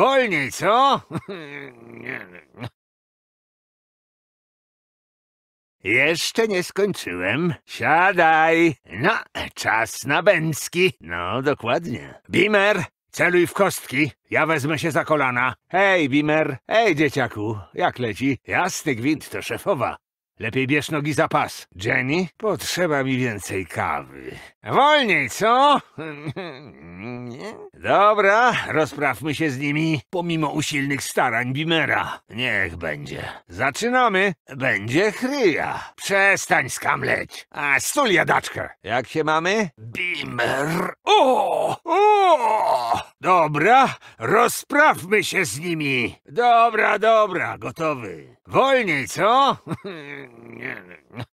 Wolniej, co? Jeszcze nie skończyłem. Siadaj. No, czas na bęcki. No, dokładnie. Bimer, celuj w kostki. Ja wezmę się za kolana. Hej, Bimer. Hej, dzieciaku. Jak leci? Jasny gwint to szefowa. Lepiej bierz nogi za pas. Jenny, potrzeba mi więcej kawy. Wolniej, co? Dobra, rozprawmy się z nimi, pomimo usilnych starań Bimera. Niech będzie. Zaczynamy. Będzie chryja. Przestań skamleć. A, stul jadaczkę. Jak się mamy? Bimer. O! O! Dobra, rozprawmy się z nimi. Dobra, dobra, gotowy. Wolniej, co?